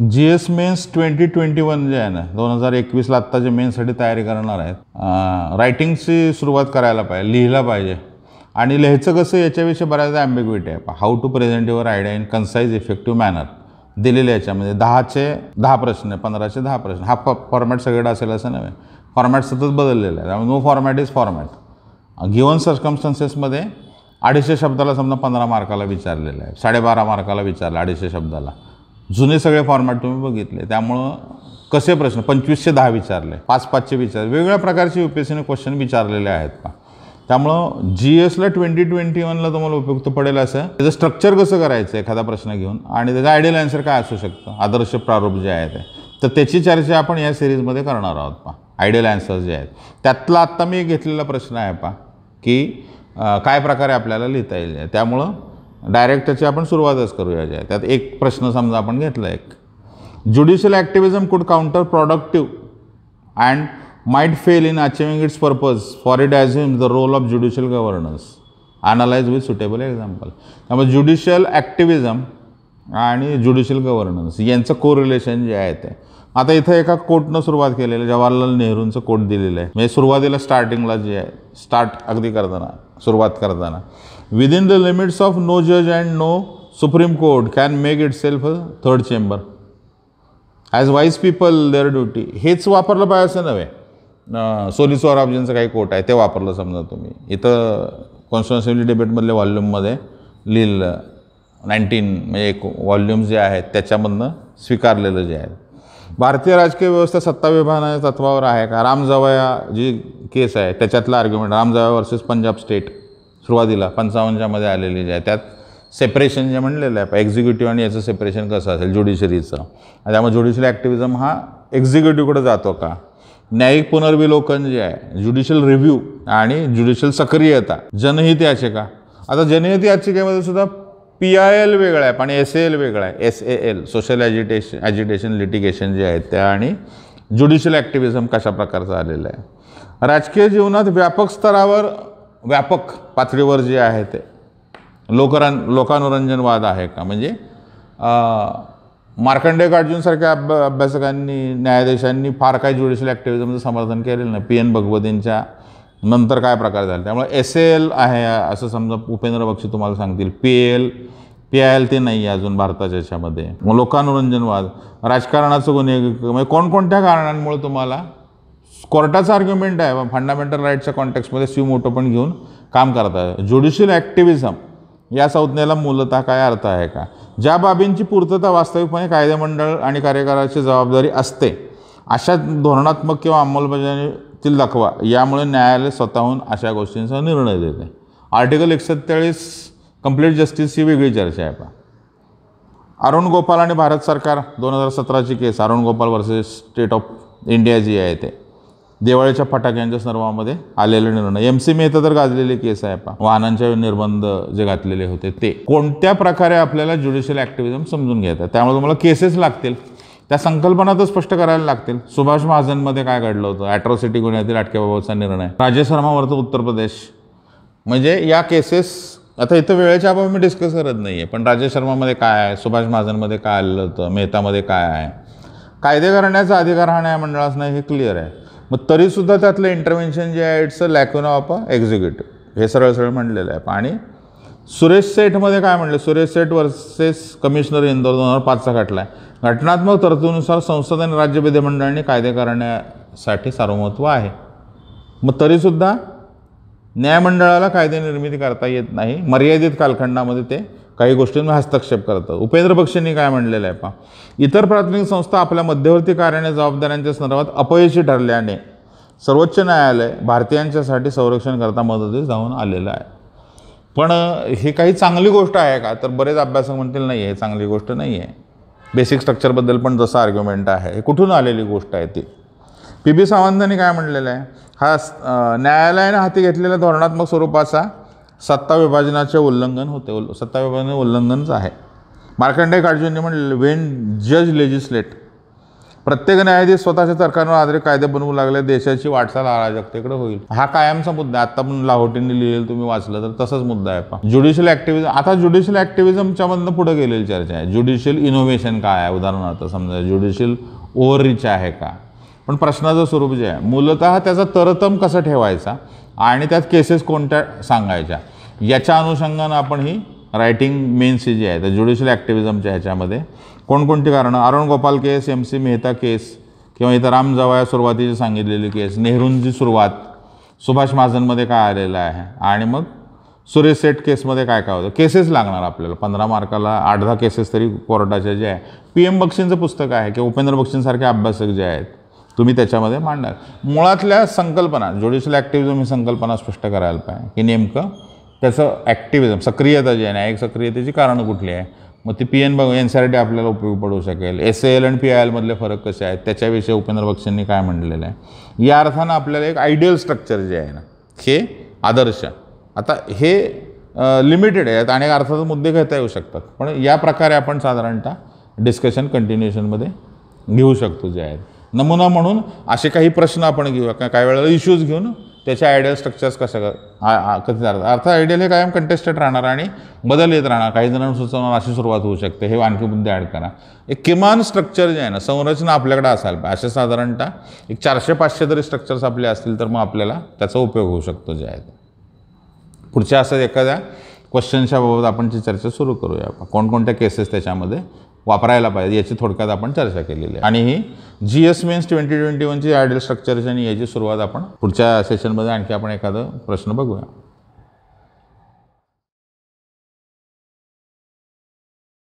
जी S mains twenty twenty one जे आहे ना दोन हजार एकवीसला आत्ता जे मेन्ससाठी तयारी करणार आहेत रायटिंगची सुरुवात करायला पाहिजे लिहिला पाहिजे आणि लिहायचं कसं याच्याविषयी बऱ्याचदा ॲम्बिग्युटी आहे how to present your idea in concise effective manner दिलेले याच्यामध्ये दहाचे दहा प्रश्न पंधराचे दहा प्रश्न हा फ फॉर्मॅट सगळं असेल असं नव्हे फॉर्मॅट सतत बदललेला आहे त्यामुळे no format is format given सर्कमस्टन्सेसमध्ये अडीचशे शब्दाला समजा पंधरा मार्काला विचारलेलं आहे साडेबारा मार्काला विचारलं अडीचशे शब्दाला जुने सगळे फॉर्मॅट तुम्ही बघितले त्यामुळं कसे प्रश्न पंचवीसशे दहा विचारले पाच पाचशे विचार वेगवेगळ्या प्रकारचे यू पी एस सीने क्वेश्चन विचारलेले आहेत का त्यामुळं जी एसला ट्वेंटी ट्वेंटी वनला तुम्हाला उपयुक्त पडेल असं त्याचं स्ट्रक्चर कसं करायचं एखादा प्रश्न घेऊन आणि त्याचा आयडियल आन्सर काय असू शकतं आदर्श प्रारूप जे आहे ते तर त्याची चर्चा आपण या सिरीजमध्ये करणार आहोत पा आयडियल आन्सर जे आहेत त्यातला आत्ता मी घेतलेला प्रश्न आहे पा की काय प्रकारे आपल्याला लिहिता येईल त्यामुळं डायरेक्ट त्याची आपण सुरुवातच करूया ज्या त्यात एक प्रश्न समजा आपण घेतला एक judicial activism could counter productive and might fail in achieving its purpose for it assume the role of judicial governance analyse with suitable example त्यामुळे ज्युडिशियल ॲक्टिव्हिजम आणि ज्युडिशियल गव्हर्नन्स यांचं कोरिलेशन जे आहे ते आता इथं एका कोटनं सुरुवात केलेली जवाहरलाल नेहरूंचं कोट दिलेलं आहे म्हणजे सुरुवातीला स्टार्टिंगला जे आहे स्टार्ट अगदी करताना सुरुवात करताना within the limits of no judge and no Supreme Court can make itself a third chamber. As wise people their duty हेच वापरलं पाहिजे असं नव्हे सोनी सोहराबजींचं काही कोट आहे ते वापरलं समजा तुम्ही इथं कॉन्स्टिट्युशन डिबेटमधल्या व्हॉल्युममध्ये लिहिलं नाईन्टीन म्हणजे एक वॉल्यूम जे आहेत त्याच्यामधनं स्वीकारलेलं जे आहे भारतीय राजकीय व्यवस्था सत्ता विभाजनाच्या तत्वावर आहे का रामजवया जी केस आहे त्याच्यातलं argument Ramjawaya versus Punjab state सुरुवातीला पंचावन्नच्यामध्ये आलेली जे आहे त्यात सेपरेशन जे म्हणलेलं आहे एक्झिक्युटिव्ह आणि याचं सेपरेशन कसं असेल ज्युडिशरीचं त्यामुळे ज्युडिशल ॲक्टिव्हिजम हा एक्झिक्युटिव्हकडे जातो का न्यायिक पुनर्विलोकन जे आहे ज्युडिशियल रिव्ह्यू आणि ज्युडिशियल सक्रियता जनहित का आता जनहित याचिकेमध्ये सुद्धा पी आय एल वेगळा आहे पण एस ए एल वेगळा आहे S A L social agitation agitation litigation जे आहेत त्या आणि ज्युडिशियल ॲक्टिव्हिजम कशा प्रकारचं आलेलं आहे राजकीय जीवनात व्यापक स्तरावर व्यापक पातळीवर जे आहे ते लोकरं लोकानुरंजनवाद आहे का म्हणजे मार्कंडे गार्जुनसारख्या अभ अभ्यासकांनी न्यायाधीशांनी फार काही ज्युडिशियल ॲक्टिव्हिजमचं समर्थन केलेलं नाही पी एन भगवतींच्या नंतर काय प्रकार झाले त्यामुळे एस एल आहे असं समजा उपेंद्र बक्षी तुम्हाला सांगतील P L P I L ते नाही आहे अजून भारताच्या याच्यामध्ये मग लोकानुरंजनवाद राजकारणाचं गुन्हे म्हणजे कोणकोणत्या कारणांमुळे तुम्हाला कोर्टाचं आर्ग्युमेंट आहे फंडामेंटल राईटच्या कॉन्टॅक्टमध्ये स्वी मोठं पण घेऊन काम आहे ज्युडिशियल ॲक्टिव्हिझम या संज्ञेला मूलतः काय अर्थ आहे का ज्या बाबींची पूर्तता वास्तविकपणे कायदेमंडळ आणि कार्यकाराची जबाबदारी असते अशा धोरणात्मक किंवा अंमलबजावणीतील दाखवा यामुळे न्यायालय स्वतःहून अशा गोष्टींचा निर्णय देते आर्टिकल एकसत्तेचाळीस कम्प्लीट जस्टिस ही वेगळी चर्चा आहे पा अरुण गोपाल आणि भारत सरकार दोन हजार सतराची case Arun Gopal versus state of India जी आहे ते देवाळीच्या फटाक्यांच्या सर्वामध्ये आलेला निर्णय एम सी मेहता तर गाजलेले केस आहे पा वाहनांच्या निर्बंध जे घातलेले होते ते कोणत्या प्रकारे आपल्याला ज्युडिशियल ॲक्टिव्हिजम समजून घेत आहे त्यामुळे तुम्हाला केसेस लागतील त्या संकल्पनातच स्पष्ट करायला लागतील सुभाष महाजनमध्ये काय घडलं होतं ॲट्रॉसिटी गुन्ह्यातील अटकेबाबतचा निर्णय राजे शर्मावरचं उत्तर प्रदेश म्हणजे या केसेस आता इथं वेळेच्या अभावी मी डिस्कस करत नाही आहे पण राजे शर्मामध्ये काय आहे सुभाष महाजनमध्ये काय आलेलं होतं मेहतामध्ये काय आहे कायदे करण्याचा अधिकार हा मंडळास नाही हे क्लिअर आहे मग तरीसुद्धा त्यातलं इंटरव्हेन्शन जे आहे it's a of a executive हे सरळ सरळ म्हणलेलं आहे आणि सुरेश सेठमध्ये काय म्हणलं सुरेश सेठ वर्सेस कमिशनर इंदोर दोन हजार पाचचा खटला आहे घटनात्मक तरतुदीनुसार संसद आणि राज्य विधिमंडळाने कायदे करण्यासाठी सार्वमत्व आहे मग तरीसुद्धा न्यायमंडळाला कायदे निर्मिती करता येत नाही मर्यादित कालखंडामध्ये ते काही गोष्टींवर हस्तक्षेप करतं उपेंद्र बक्षींनी काय म्हणलेलं आहे पहा इतर प्राथमिक संस्था आपल्या मध्यवर्ती कार्याने जबाबदाऱ्यांच्या संदर्भात अपयशी ठरल्याने सर्वोच्च न्यायालय भारतीयांच्यासाठी संरक्षण करता मदतीस जाऊन आलेलं आहे पण ही काही चांगली गोष्ट आहे का तर बरेच अभ्यासक म्हणतील नाही आहे चांगली गोष्ट नाही आहे बेसिक स्ट्रक्चरबद्दल पण जसं आर्ग्युमेंट आहे हे कुठून आलेली गोष्ट आहे ती पी बी सावंतांनी काय म्हणलेलं आहे हा न्यायालयानं हाती घेतलेल्या धोरणात्मक स्वरूपाचा सत्ता विभाजनाचे उल्लंघन होते उल सत्ता विभाजन उल्लंघनच आहे मार्कंडे काळजींनी म्हणले वेन जज लेजिस्लेट प्रत्येक न्यायाधीश स्वतःच्या तर्कांवर आधारित कायदे बनवू लागले देशाची वाटचाल अराजकतेकडे होईल हा कायमचा मुद्दा आहे आता पण लाहोटींनी लिहिलेलं तुम्ही वाचलं तर तसाच मुद्दा आहे पा ज्युडिशियल ॲक्टिव्हिझम आता ज्युडिशियल मधनं पुढे गेलेली चर्चा आहे ज्युडिशियल इनोव्हेशन काय आहे उदाहरणार्थ समजा ज्युडिशियल ओव्हररीच आहे का पण प्रश्नाचं स्वरूप जे आहे मूलतः त्याचा तरतम कसं ठेवायचा आणि त्यात केसेस कोणत्या सांगायच्या याच्या अनुषंगानं आपण ही रायटिंग ही जी आहे तर ज्युडिशियल ॲक्टिव्हिजमच्या ह्याच्यामध्ये कोणकोणती कारणं Arun Gopal case M C Mehta case किंवा इथं राम या सुरुवातीची सांगितलेली केस नेहरूंची सुरुवात सुभाष महाजनमध्ये काय आलेलं आहे आणि मग सुरेश सेट केसमध्ये काय काय होतं केसेस लागणार आपल्याला पंधरा मार्काला आठ दहा केसेस तरी कोर्टाच्या जे आहे पी एम बक्षींचं पुस्तक आहे किंवा उपेंद्र बक्षींसारखे अभ्यासक जे आहेत तुम्ही त्याच्यामध्ये मांडणार मुळातल्या संकल्पना ज्युडिशल ॲक्टिव्हिजम ही संकल्पना स्पष्ट करायला पाहिजे की नेमकं त्याचं ॲक्टिव्हिजम सक्रियता जी आहे न्यायिक सक्रियतेची कारणं कुठली आहे मग ती पी एन बघ एन सी आर टी आपल्याला उपयोग पडू शकेल एस एल आणि पी आय एलमधले फरक कसे आहेत त्याच्याविषयी उपेंद्र बक्षांनी काय म्हणलेलं आहे या अर्थानं आपल्याला एक आयडियल स्ट्रक्चर जे आहे ना हे आदर्श आता हे लिमिटेड आहेत आणि अर्थात मुद्दे घेता येऊ शकतात पण या प्रकारे आपण साधारणतः डिस्कशन कंटिन्युएशनमध्ये घेऊ शकतो जे आहेत नमुना म्हणून असे काही प्रश्न आपण घेऊया का काही वेळेला इश्यूज घेऊन त्याच्या आयडियल स्ट्रक्चर्स कशा कधी अर्थ आयडियल हे कायम कंटेस्टेड राहणार आणि बदल येत राहणार काही जणांना सुचवणार अशी सुरुवात होऊ शकते हे आणखी मुद्दे ॲड करा एक किमान स्ट्रक्चर जे आहे ना संरचना आपल्याकडे असाल असे साधारणतः एक चारशे पाचशे तरी स्ट्रक्चर्स आपले असतील तर मग आपल्याला त्याचा उपयोग होऊ शकतो जे आहे पुढच्या असं एखाद्या क्वेश्चनच्या बाबत आपण ती चर्चा सुरू करूया कोणकोणत्या केसेस त्याच्यामध्ये वापरायला पाहिजे याची थोडक्यात आपण चर्चा केलेली आहे आणि ही G S mains twenty twenty वनची आयडियल स्ट्रक्चर्स आणि याची सुरुवात आपण पुढच्या सेशनमध्ये आणखी आपण एखादं प्रश्न बघूया